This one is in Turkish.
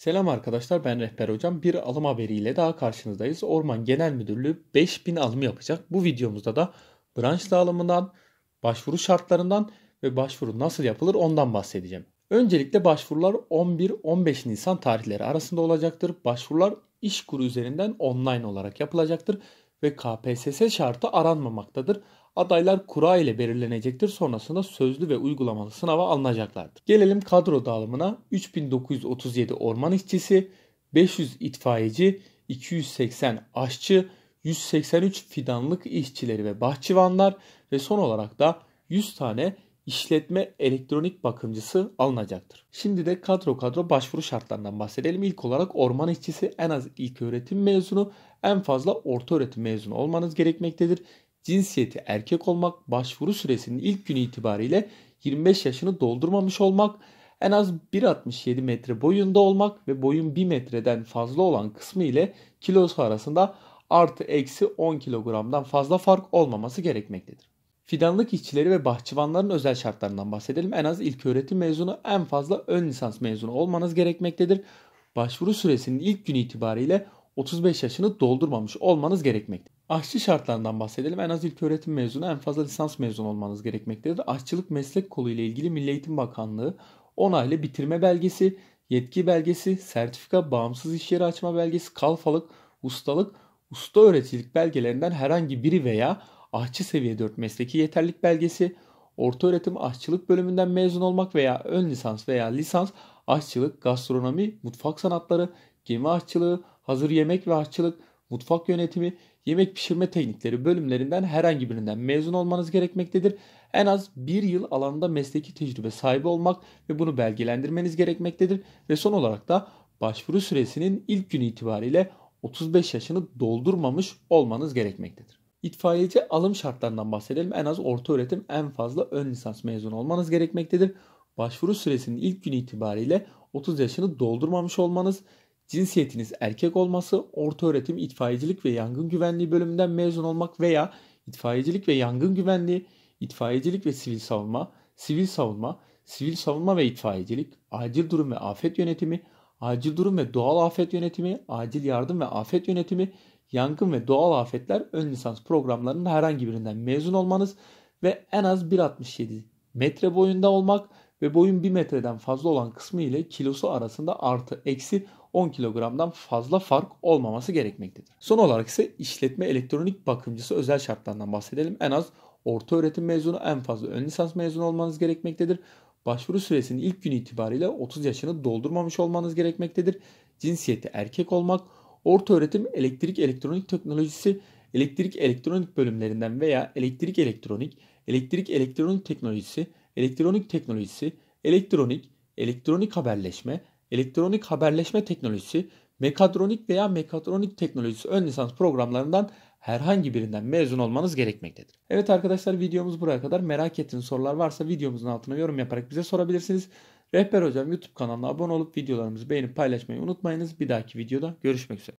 Selam arkadaşlar ben Rehber Hocam. Bir alım haberiyle daha karşınızdayız. Orman Genel Müdürlüğü 5000 alım yapacak. Bu videomuzda da branş dağılımından, başvuru şartlarından ve başvuru nasıl yapılır ondan bahsedeceğim. Öncelikle başvurular 11-15 Nisan tarihleri arasında olacaktır. Başvurular iş kuru üzerinden online olarak yapılacaktır ve KPSS şartı aranmamaktadır. Adaylar kura ile belirlenecektir. Sonrasında sözlü ve uygulamalı sınava alınacaklardır. Gelelim kadro dağılımına. 3937 orman işçisi, 500 itfaiyeci, 280 aşçı, 183 fidanlık işçileri ve bahçıvanlar ve son olarak da 100 tane işletme elektronik bakımcısı alınacaktır. Şimdi de kadro kadro başvuru şartlarından bahsedelim. İlk olarak orman işçisi en az ilk öğretim mezunu en fazla orta öğretim mezunu olmanız gerekmektedir cinsiyeti erkek olmak, başvuru süresinin ilk günü itibariyle 25 yaşını doldurmamış olmak, en az 1.67 metre boyunda olmak ve boyun 1 metreden fazla olan kısmı ile kilosu arasında artı eksi 10 kilogramdan fazla fark olmaması gerekmektedir. Fidanlık işçileri ve bahçıvanların özel şartlarından bahsedelim. En az ilk ilköğretim mezunu, en fazla ön lisans mezunu olmanız gerekmektedir. Başvuru süresinin ilk günü itibariyle 35 yaşını doldurmamış olmanız gerekmektedir. Aşçı şartlarından bahsedelim. En az ilk öğretim mezunu, en fazla lisans mezunu olmanız gerekmektedir. Aşçılık meslek kolu ile ilgili Milli Eğitim Bakanlığı onaylı bitirme belgesi, yetki belgesi, sertifika, bağımsız iş yeri açma belgesi, kalfalık, ustalık, usta öğreticilik belgelerinden herhangi biri veya aşçı seviye 4 mesleki yeterlik belgesi, orta öğretim aşçılık bölümünden mezun olmak veya ön lisans veya lisans aşçılık, gastronomi, mutfak sanatları, gemi aşçılığı, hazır yemek ve aşçılık, mutfak yönetimi, yemek pişirme teknikleri bölümlerinden herhangi birinden mezun olmanız gerekmektedir. En az bir yıl alanda mesleki tecrübe sahibi olmak ve bunu belgelendirmeniz gerekmektedir. Ve son olarak da başvuru süresinin ilk günü itibariyle 35 yaşını doldurmamış olmanız gerekmektedir. İtfaiyeci alım şartlarından bahsedelim. En az orta öğretim en fazla ön lisans mezunu olmanız gerekmektedir. Başvuru süresinin ilk günü itibariyle 30 yaşını doldurmamış olmanız, cinsiyetiniz erkek olması, orta öğretim itfaiyecilik ve yangın güvenliği bölümünden mezun olmak veya itfaiyecilik ve yangın güvenliği, itfaiyecilik ve sivil savunma, sivil savunma, sivil savunma ve itfaiyecilik, acil durum ve afet yönetimi, acil durum ve doğal afet yönetimi, acil yardım ve afet yönetimi, yangın ve doğal afetler ön lisans programlarının herhangi birinden mezun olmanız ve en az 1.67 metre boyunda olmak ve boyun 1 metreden fazla olan kısmı ile kilosu arasında artı eksi 10 kilogramdan fazla fark olmaması gerekmektedir. Son olarak ise işletme elektronik bakımcısı özel şartlarından bahsedelim. En az orta öğretim mezunu en fazla ön lisans mezunu olmanız gerekmektedir. Başvuru süresinin ilk günü itibariyle 30 yaşını doldurmamış olmanız gerekmektedir. Cinsiyeti erkek olmak, orta öğretim elektrik elektronik teknolojisi, elektrik elektronik bölümlerinden veya elektrik elektronik, elektrik elektronik teknolojisi, elektronik teknolojisi, elektronik, elektronik haberleşme, elektronik haberleşme teknolojisi, mekatronik veya mekatronik teknolojisi ön lisans programlarından herhangi birinden mezun olmanız gerekmektedir. Evet arkadaşlar videomuz buraya kadar. Merak ettiğiniz sorular varsa videomuzun altına yorum yaparak bize sorabilirsiniz. Rehber Hocam YouTube kanalına abone olup videolarımızı beğenip paylaşmayı unutmayınız. Bir dahaki videoda görüşmek üzere.